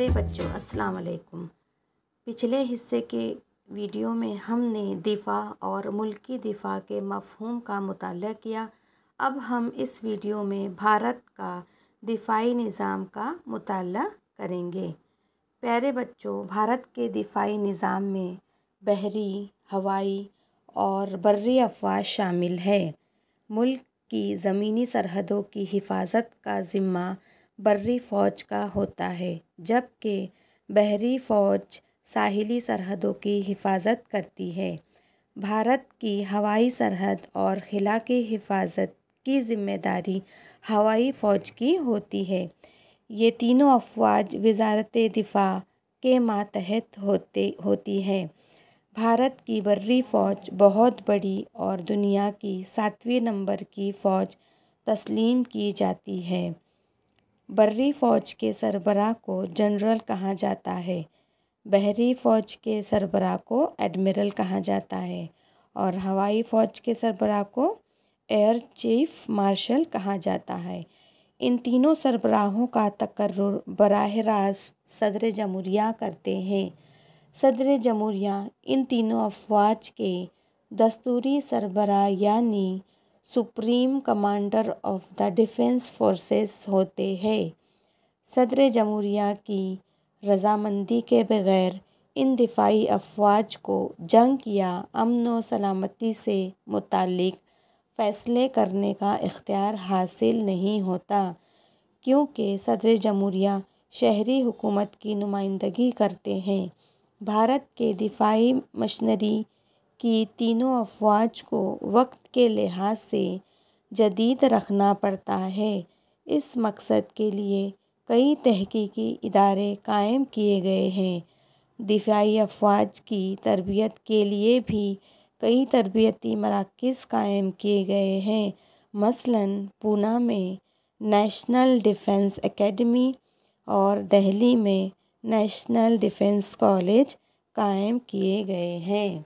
प्यारे बच्चों अस्सलाम वालेकुम पिछले हिस्से के वीडियो में हमने दिफ़ा और मुल्की दिफ़ा के मफहम का मुताल किया अब हम इस वीडियो में भारत का दिफ़ाई निज़ाम का मुताल करेंगे प्यारे बच्चों भारत के दिफ़ाई निज़ाम में बहरी हवाई और बर्री अफवाज शामिल है मुल्क की ज़मीनी सरहदों की हिफाजत का ज़िम्मा बर्री फौज का होता है जबकि बहरी फौज साहिली सरहदों की हिफाजत करती है भारत की हवाई सरहद और ख़िला की हिफाजत की जिम्मेदारी हवाई फ़ौज की होती है ये तीनों अफवाज वजारत दिफा के मातहत होते होती है भारत की बर्री फ़ौज बहुत बड़ी और दुनिया की सातवें नंबर की फ़ौज तस्लीम की जाती है बर्री फ़ौज के सरबराह को जनरल कहा जाता है बहरी फ़ौज के सरबरा को एडमिरल कहा जाता है और हवाई फ़ौज के सरबराह को एयर चीफ मार्शल कहा जाता है इन तीनों सरबराहों का तकर बरह रास्त सदर जमूरिया करते हैं सदर जमूरिया इन तीनों अफवाज के दस्तूरी सरबरा यानी supreme commander of the defence forces होते हैं सदर जमहूरिया की रजामंदी के बगैर इन दिफाई अफवाज को जंग या अमन व सलामती से मुतल फ़ैसले करने का इख्तियार हासिल नहीं होता क्योंकि सदर जमहूरिया शहरी हुकूमत की नुमाइंदगी करते हैं भारत के दिफाई मशनरी कि तीनों अफ़वाज को वक्त के लिहाज से जदीद रखना पड़ता है इस मकसद के लिए कई तहक़ीकी इदारे कायम किए गए हैं दिफ़ाही अफ़वाज की तरबियत के लिए भी कई तरबियती मराक़ कायम किए गए हैं मसलन पूना में नेशनल डिफ़ेंस एकेडमी और दिल्ली में नेशनल डिफ़ेंस कॉलेज कायम किए गए हैं